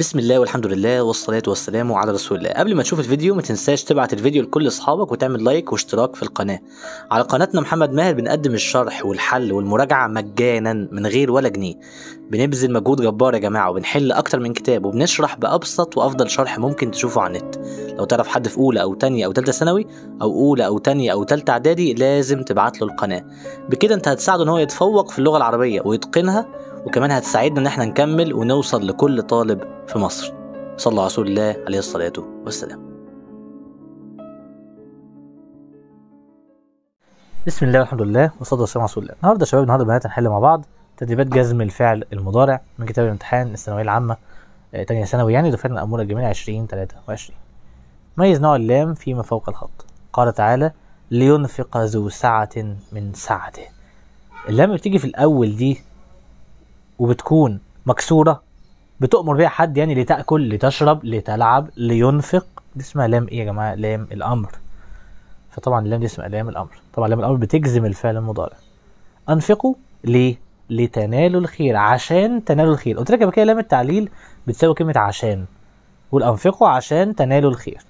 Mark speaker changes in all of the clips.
Speaker 1: بسم الله والحمد لله والصلاة والسلام على رسول الله قبل ما تشوف الفيديو ما تنساش تبعت الفيديو لكل اصحابك وتعمل لايك واشتراك في القناة على قناتنا محمد ماهر بنقدم الشرح والحل والمراجعة مجانا من غير ولا جنيه بنبذل مجهود جبار يا جماعة وبنحل أكتر من كتاب وبنشرح بأبسط وأفضل شرح ممكن تشوفه على النت لو تعرف حد في أولى أو تانية أو تالتة ثانوي أو أولى أو تانية أو تالتة إعدادي لازم تبعت له القناة بكده أنت هتساعده إن هو يتفوق في اللغة العربية ويتقنها وكمان هتساعدنا ان احنا نكمل ونوصل لكل طالب في مصر صلى على رسول الله عليه الصلاة والسلام بسم الله والحمد لله والصلاة والسلام على رسول الله النهارده يا شباب النهارده بنات هنحل مع بعض تدريبات جزم الفعل المضارع من كتاب الامتحان الثانوية العامة آه، تانية ثانوي يعني دفعتنا الأمور الجميلة 20 23 ميز نوع اللام فيما فوق الخط قال تعالى لينفق ذو سعة من سعته اللام بتيجي في الأول دي وبتكون مكسوره بتؤمر بيها حد يعني لتاكل لتشرب لتلعب لينفق دي اسمها لام ايه يا جماعه لام الامر فطبعا اللام دي اسمها لام الامر طبعا لام الامر بتجزم الفعل المضارع انفقوا ليه لتنالوا الخير عشان تنالوا الخير قلت لك قبل كده لام التعليل بتساوي كلمه عشان قول أنفقوا عشان تنالوا الخير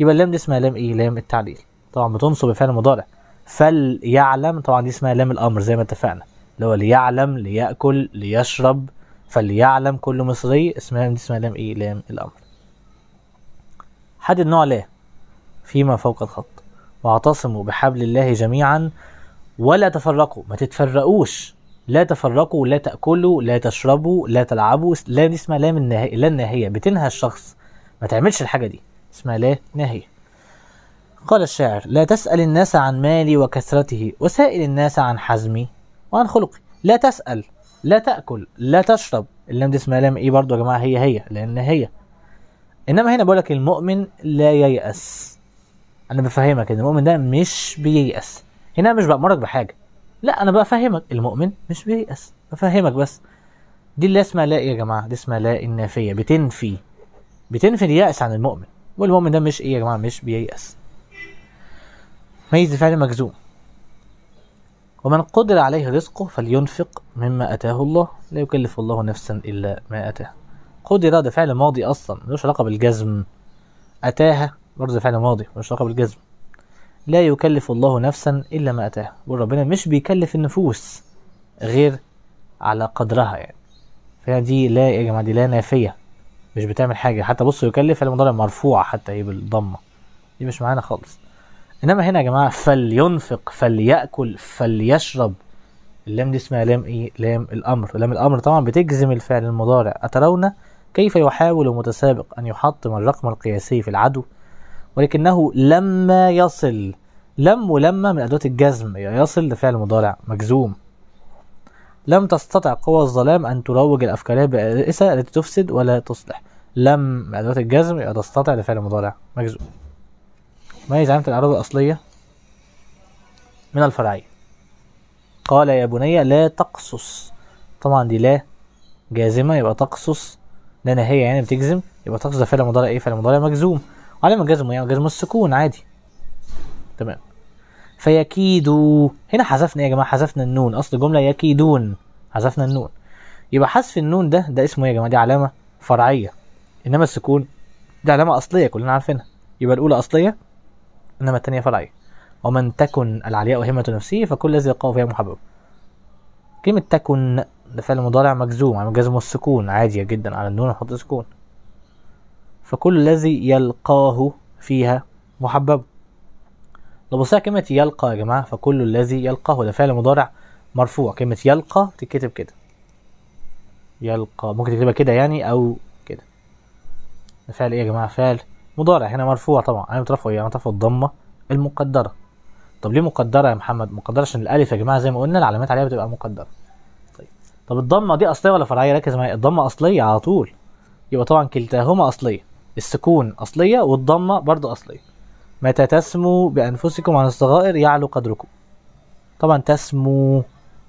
Speaker 1: يبقى اللام دي اسمها لام ايه لام التعليل طبعا بتنصب الفعل المضارع فليعلم طبعا دي اسمها لام الامر زي ما اتفقنا اللي هو ليعلم ليأكل ليشرب فليعلم كل مصري اسمها دي اسمها لام ايه لام الأمر حدد نوع لا فيما فوق الخط واعتصموا بحبل الله جميعا ولا تفرقوا ما تتفرقوش لا تفرقوا لا تأكلوا لا تشربوا لا تلعبوا لا دي اسمها لام النهاية لا النهاية بتنهى الشخص ما تعملش الحاجة دي اسمها لا نهاية قال الشاعر لا تسأل الناس عن مالي وكثرته وسائل الناس عن حزمي وعن خلقي لا تسأل لا تأكل لا تشرب اللام دي اسمها لام ايه برضو يا جماعة هي هي لأن هي إنما هنا بقول لك المؤمن لا ييأس أنا بفهمك إن المؤمن ده مش بييأس هنا مش بأمرك بحاجة لا أنا بفهمك المؤمن مش بييأس بفهمك بس دي اللي اسمها لا يا جماعة دي اسمها لا النافية بتنفي بتنفي اليأس عن المؤمن والمؤمن ده مش ايه يا جماعة مش بييأس ميز فعل مجزوم ومن قدر عليه رزقه فلينفق مما أتاه الله لا يكلف الله نفسا إلا ما أتاه قدر ده فعل ماضي أصلا ملوش علاقة بالجزم أتاها برضه فعل ماضي ملوش علاقة بالجزم لا يكلف الله نفسا إلا ما أتاها وربنا مش بيكلف النفوس غير على قدرها يعني فهي دي لا يا جماعة دي لا نافية مش بتعمل حاجة حتى بصوا يكلف المضارع مرفوع حتى ايه بالضمة دي مش معانا خالص انما هنا يا جماعه فلينفق فليأكل فليشرب اللام دي اسمها لام ايه لام الامر لام الامر طبعا بتجزم الفعل المضارع اترون كيف يحاول المتسابق ان يحطم الرقم القياسي في العدو ولكنه لما يصل لم ولما من ادوات الجزم أيوة، يصل لفعل مضارع مجزوم لم تستطع قوى الظلام ان تروج الافكاريه البائسه التي تفسد ولا تصلح لم من ادوات الجزم تستطع لفعل مضارع مجزوم ميز علامة الإعراب الأصلية من الفرعية قال يا بني لا تقصص طبعا دي لا جازمة يبقى تقصص لا نهاية يعني بتجزم يبقى تقصص ده فعل مضارع إيه فعل مضارع مجزوم وعلامة جزمه يعني جزم السكون عادي تمام فيكيدوا هنا حذفنا ايه يا جماعه حذفنا النون اصل الجمله يكيدون حذفنا النون يبقى حذف النون ده ده اسمه ايه يا جماعه دي علامه فرعيه انما السكون دي علامه اصليه كلنا عارفينها يبقى الاولى اصليه إنما الثانية فرعي ومن تكن العلياء همة نفسه فكل الذي يلقاه فيها محبب كلمة تكن ده فعل مضارع مجزوم على يعني مجازم السكون عادية جدا على النون نحط سكون فكل الذي يلقاه فيها محبب لو بصينا كلمة يلقى يا جماعة فكل الذي يلقاه ده فعل مضارع مرفوع كلمة يلقى تتكتب كده يلقى ممكن تكتبها كده يعني أو كده ده فعل إيه يا جماعة فعل مضارع هنا مرفوع طبعا علامة رفعه ايه؟ يعني علامة رفعه الضمة المقدرة طب ليه مقدرة يا محمد؟ مقدرة عشان الألف يا جماعة زي ما قلنا العلامات عليها بتبقى مقدرة طيب طب الضمة دي أصلية ولا فرعية؟ ركز معايا الضمة أصلية على طول يبقى طبعا كلتاهما أصلية السكون أصلية والضمة برضو أصلية متى تسمو بأنفسكم عن الصغائر يعلو قدركم طبعا تسمو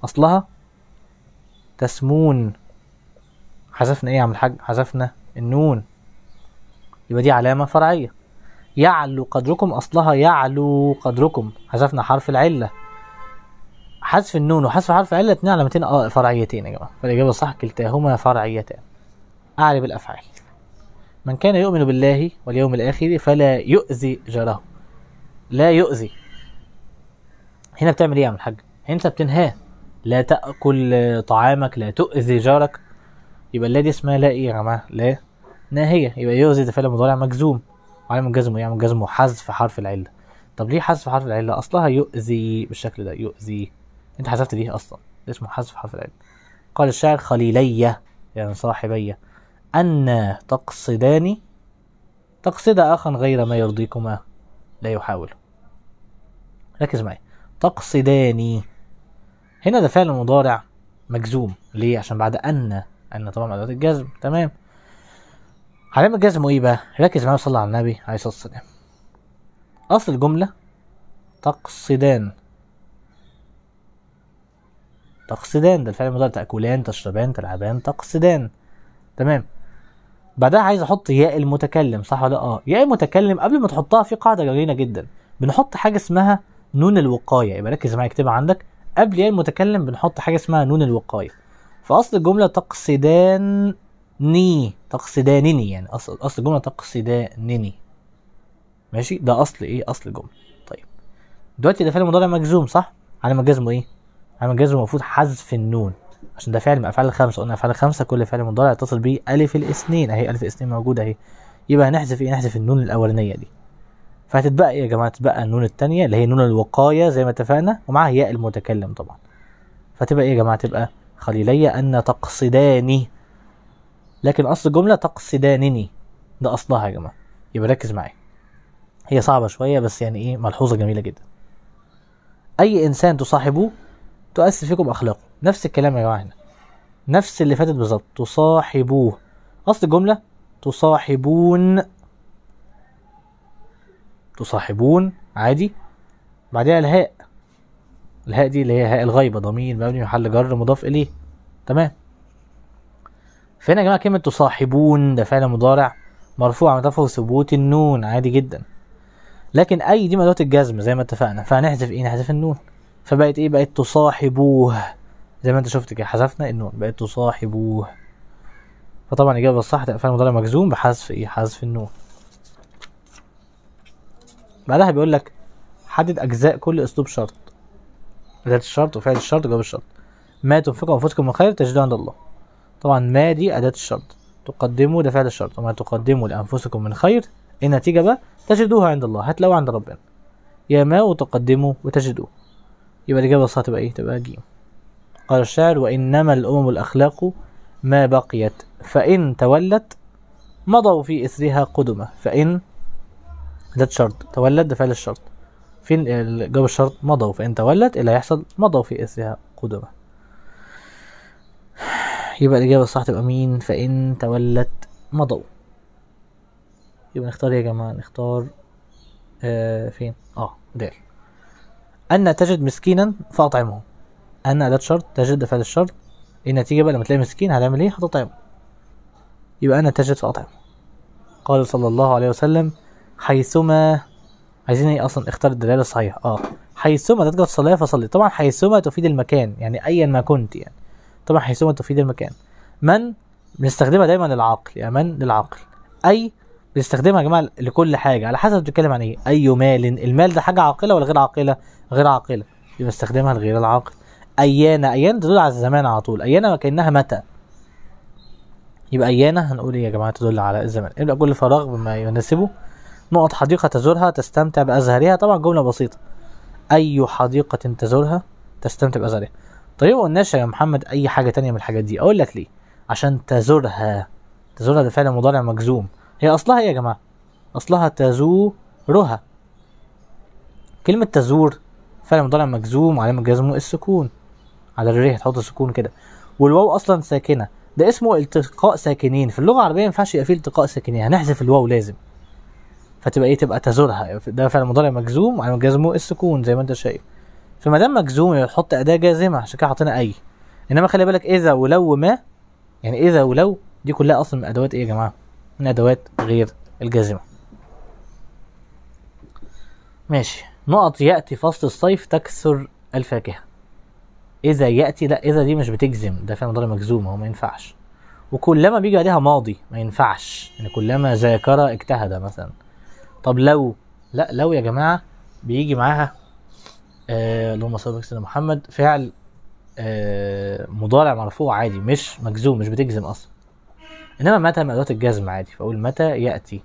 Speaker 1: أصلها تسمون حذفنا إيه يا عم الحاج؟ حذفنا النون يبقى دي علامة فرعية يعلو قدركم أصلها يعلو قدركم حذفنا حرف العلة حذف النون وحذف حرف العلة اتنين علامتين فرعيتين يا جماعة فالإجابة الصح كلتاهما فرعيتان أعرب الأفعال من كان يؤمن بالله واليوم الآخر فلا يؤذي جاره لا يؤذي هنا بتعمل ايه يا عم الحاج انت بتنهاه لا تاكل طعامك لا تؤذي جارك يبقى لا دي اسمها لا ايه يا جماعه لا ناهيه يبقى يؤذي ده فعل مضارع مجزوم وعلامه جزمه يعمل يعني جزمه حذف حرف العله طب ليه حذف حرف العله اصلها يؤذي بالشكل ده يؤذي انت حذفت ليه اصلا ده اسمه حذف حرف العله قال الشاعر خليلي يعني صاحبي أن تقصدان تقصد أخا غير ما يرضيكما لا يحاول ركز معايا تقصداني هنا ده فعل مضارع مجزوم ليه عشان بعد أن أن طبعا أدوات الجزم تمام علامة كده ايه بقى ركز معايا وصلي على النبي عليه الصلاه والسلام اصل الجمله تقصدان تقصدان ده الفعل المضارع تاكلان تشربان تلعبان تقصدان تمام بعدها عايز احط ياء المتكلم صح ولا اه ياء المتكلم قبل ما تحطها في قاعده جميله جدا بنحط حاجه اسمها نون الوقايه يبقى ركز معايا اكتبها عندك قبل ياء المتكلم بنحط حاجه اسمها نون الوقايه فاصل الجمله تقصدان ني تقصدانني يعني اصل اصل الجمله تقصدانني ماشي ده اصل ايه اصل الجمله طيب دلوقتي ده فعل مضارع مجزوم صح على جزمه ايه على جزمه المفروض حذف النون عشان ده فعل من افعال الخمسه قلنا افعال الخمسه كل فعل مضارع يتصل به الف الاثنين اهي الف الاثنين موجوده اهي يبقى هنحذف ايه نحذف النون الاولانيه دي فهتتبقى ايه يا جماعه تتبقى النون الثانيه اللي هي نون الوقايه زي ما اتفقنا ومعاها ياء المتكلم طبعا فتبقى ايه يا جماعه تبقى خليلي ان تقصداني لكن اصل الجمله تقصدانني ده اصلها يا جماعه يبقى ركز معايا هي صعبه شويه بس يعني ايه ملحوظه جميله جدا اي انسان تصاحبوه تؤثر فيكم اخلاقه نفس الكلام يا جماعه هنا نفس اللي فاتت بالظبط تصاحبوه اصل الجمله تصاحبون تصاحبون عادي بعدها الهاء الهاء دي اللي هي هاء الغيبه ضمير مبني محل جر مضاف اليه تمام فهنا يا جماعه كلمه تصاحبون ده فعل مضارع مرفوع عن رفعه ثبوت النون عادي جدا لكن اي دي مدوات الجزم زي ما اتفقنا فهنحذف ايه نحذف النون فبقت ايه بقت تصاحبوه زي ما انت شفت كده حذفنا النون بقت تصاحبوه فطبعا الاجابه الصح ده فعل مضارع مجزوم بحذف ايه حذف النون بعدها بيقول لك حدد اجزاء كل اسلوب شرط ذات الشرط وفعل الشرط وجواب الشرط ما تنفقوا انفسكم من خير تجدوه عند الله طبعا ما دي أداة الشرط تقدموا ده فعل الشرط وما تقدموا لأنفسكم من خير إيه النتيجة بقى تجدوها عند الله هتلاقوها عند ربنا يا ما وتقدموا وتجدوه يبقى الإجابة الصح تبقى إيه تبقى جيم قال الشاعر وإنما الأمم الأخلاق ما بقيت فإن تولت مضوا في إثرها قدما فإن ده شرط تولد ده فعل الشرط فين جواب الشرط مضوا فإن تولت إيه اللي هيحصل مضوا في إثرها قدما يبقى الإجابة الصح تبقى مين فإن تولت مضوا يبقى نختار يا جماعة نختار آه فين اه دال أن تجد مسكينا فأطعمه أن أداة شرط تجد فعل الشرط إيه النتيجة بقى لما تلاقي مسكين هتعمل إيه هتطعمه يبقى أن تجد فأطعمه قال صلى الله عليه وسلم حيثما عايزين ايه اصلا اختار الدلاله الصحيحه اه حيثما تتجد الصلاه فصلي طبعا حيثما تفيد المكان يعني ايا ما كنت يعني طبعا حيثما تفيد المكان من بنستخدمها دايما للعقل يا يعني من للعقل اي بنستخدمها يا جماعه لكل حاجه على حسب بتتكلم عن ايه اي مال المال ده حاجه عاقله ولا غير عاقله غير عاقله يبقى استخدمها لغير العاقل ايانا ايانا تدل على الزمان على طول ايانا كانها متى يبقى ايانا هنقول ايه يا جماعه تدل على الزمان ابدا كل فراغ بما يناسبه نقط حديقه تزورها تستمتع بازهارها طبعا جمله بسيطه اي حديقه تزورها تستمتع بازهارها طيب ما قلناش يا محمد اي حاجه تانية من الحاجات دي اقول لك ليه عشان تزورها تزورها ده فعل مضارع مجزوم هي اصلها ايه يا جماعه اصلها تزورها كلمه تزور فعل مضارع يعني مجزوم علامة جزمه السكون على الريح تحط سكون كده والواو اصلا ساكنه ده اسمه التقاء ساكنين في اللغه العربيه ما ينفعش يبقى فيه التقاء ساكنين هنحذف الواو لازم فتبقى ايه تبقى تزورها ده فعل مضارع يعني مجزوم علامه جزمه السكون زي ما انت شايف فما دام مجزوم يبقى تحط اداه جازمه عشان كده حاطين اي انما خلي بالك اذا ولو ما يعني اذا ولو دي كلها اصلا من ادوات ايه يا جماعه من ادوات غير الجازمه ماشي نقط ياتي فصل الصيف تكثر الفاكهه اذا ياتي لا اذا دي مش بتجزم ده فعلا مضارع مجزوم هو ما ينفعش وكلما بيجي عليها ماضي ما ينفعش يعني كلما ذاكر اجتهد مثلا طب لو لا لو يا جماعه بيجي معاها آه اللهم صل على محمد فعل آه مضارع مرفوع عادي مش مجزوم مش بتجزم اصلا انما متى من ادوات الجزم عادي فاقول متى ياتي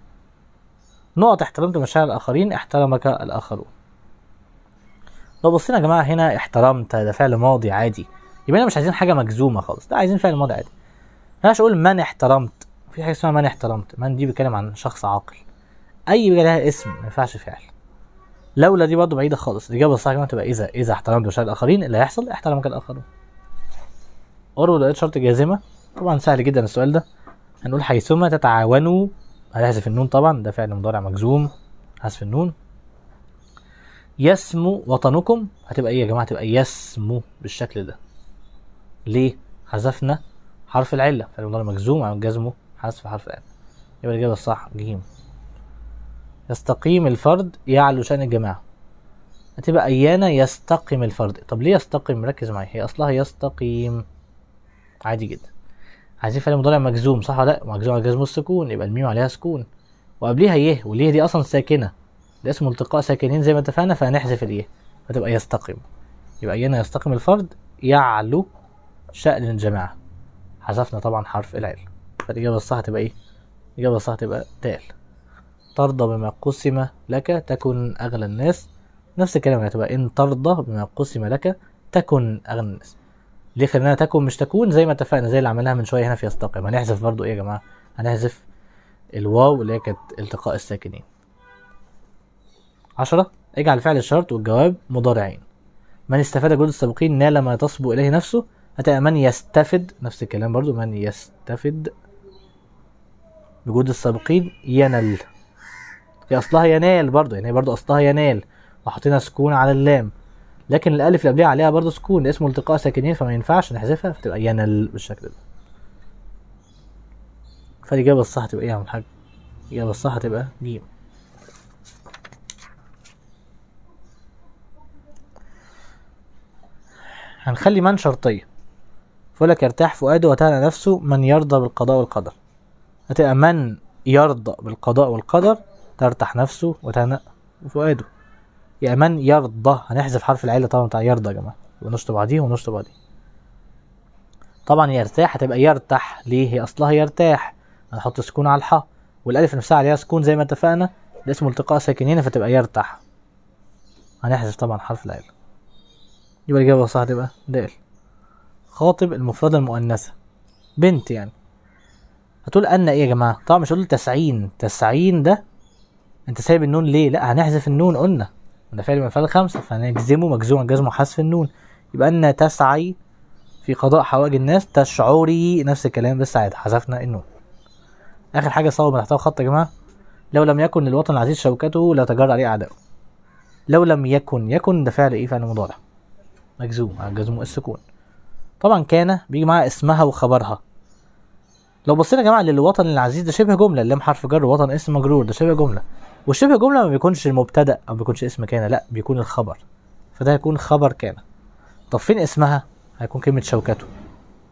Speaker 1: نقط احترمت مشاعر الاخرين احترمك الاخرون لو بصينا يا جماعه هنا احترمت ده فعل ماضي عادي يبقى احنا مش عايزين حاجه مجزومه خالص لا عايزين فعل ماضي عادي مش اقول من احترمت في حاجه اسمها من احترمت من دي بيتكلم عن شخص عاقل اي بيجي لها اسم ما ينفعش فعل لولا دي برضه بعيده خالص الاجابه الصح يا جماعه تبقى اذا اذا احترمت مشاعر الاخرين اللي هيحصل احترمك الاخرون اورو لقيت شرط جازمه طبعا سهل جدا السؤال ده هنقول حيثما تتعاونوا هنحذف النون طبعا ده فعل مضارع مجزوم حذف النون يسمو وطنكم هتبقى ايه يا جماعه هتبقى يسمو بالشكل ده ليه حذفنا حرف العله فعل مضارع مجزوم عن جزمه حذف حرف العله يبقى الاجابه الصح جيم يستقيم الفرد يعلو شأن الجماعة هتبقى أيانا يستقيم الفرد طب ليه يستقيم ركز معايا هي أصلها يستقيم عادي جدا عايزين فعل مضارع مجزوم صح ولا لا مجزوم على جزم السكون يبقى الميم عليها سكون وقبليها يه وليه دي اصلا ساكنه ده اسمه التقاء ساكنين زي ما اتفقنا فهنحذف اليه فتبقى يستقيم يبقى ايانا يستقيم الفرد يعلو شأن الجماعة حذفنا طبعا حرف العل فالإجابة الصح تبقى إيه؟ الإجابة الصح تبقى تال ترضى بما قسم لك تكن أغلى الناس نفس الكلام هتبقى إن ترضى بما قسم لك تكن أغنى الناس ليه خلينا تكن مش تكون زي ما اتفقنا زي اللي عملناها من شوية هنا في يستقيم هنحذف برضو إيه يا جماعة هنحذف الواو اللي هي كانت التقاء الساكنين عشرة اجعل فعل الشرط والجواب مضارعين من استفاد جهود السابقين نال ما تصبو إليه نفسه هتبقى من يستفد نفس الكلام برضو من يستفد بجهود السابقين ينل هي اصلها ينال برضو يعني هي برضو اصلها ينال وحطينا سكون على اللام لكن الالف اللي قبليها عليها برضو سكون اسمه التقاء ساكنين فما ينفعش نحذفها فتبقى ينال بالشكل ده فالاجابه الصح تبقى ايه يا عم الحاج الاجابه الصح تبقى ج هنخلي من شرطيه فلك يرتاح فؤاده وتهنى نفسه من يرضى بالقضاء والقدر هتبقى من يرضى بالقضاء والقدر ترتح نفسه وتهنأ فؤاده يا من يرضى هنحذف حرف العله طبعا بتاع يرضى يا جماعه ونشطب بعديه ونشطب بعديه طبعا يرتاح هتبقى يرتاح ليه هي اصلها يرتاح هنحط سكون على الحاء والالف نفسها عليها سكون زي ما اتفقنا ده اسمه التقاء ساكنين فتبقى يرتاح هنحذف طبعا حرف العله يبقى الاجابه الصح تبقى د خاطب المفردة المؤنثة بنت يعني هتقول أن إيه يا جماعة؟ طبعا مش هقول تسعين تسعين ده انت سايب النون ليه لا هنحذف النون قلنا ده فعل من فعل خمسه فهنجزمه مجزوما جزم حذف النون يبقى ان تسعي في قضاء حوائج الناس تشعري نفس الكلام بس عادي حذفنا النون اخر حاجه صوب تحت الخط يا جماعه لو لم يكن للوطن العزيز شوكته لتجار عليه اعداؤه لو لم يكن يكن ده فعل ايه فعل مضارع مجزوم على جزمه السكون طبعا كان بيجي معاها اسمها وخبرها لو بصينا يا جماعه للوطن العزيز ده شبه جمله اللام حرف جر وطن اسم مجرور ده شبه جمله والشبه جمله ما بيكونش المبتدا او بيكونش اسم كان لا بيكون الخبر فده هيكون خبر كان طب فين اسمها هيكون كلمه شوكته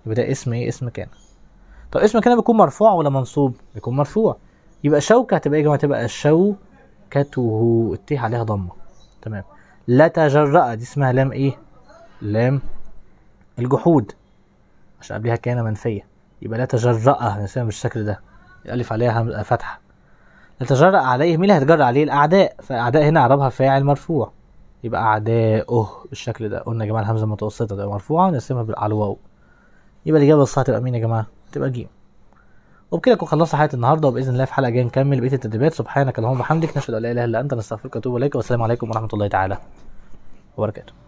Speaker 1: يبقى ده اسم ايه اسم كان طب اسم كان بيكون مرفوع ولا منصوب بيكون مرفوع يبقى شوكه هتبقى ايه يا جماعه تبقى شوكته التيه عليها ضمه تمام لا تجرأ دي اسمها لام ايه لام الجحود عشان قبلها كان منفيه يبقى لا تجرأ نسميها بالشكل ده يألف عليها فتحة لا تجرأ عليه مين اللي هيتجرأ عليه الأعداء فأعداء هنا أعرابها فاعل مرفوع يبقى أعداؤه بالشكل ده قلنا يا جماعة الهمزة المتوسطة تبقى مرفوعة ونقسمها على الواو يبقى الإجابة الصح تبقى مين يا جماعة؟ تبقى جيم وبكده نكون خلصنا حلقة النهاردة وبإذن الله في حلقة جاية نكمل بقية التدريبات سبحانك اللهم وبحمدك نشهد أن لا إله إلا أنت نستغفرك ونتوب إليك والسلام عليكم ورحمة الله تعالى وبركاته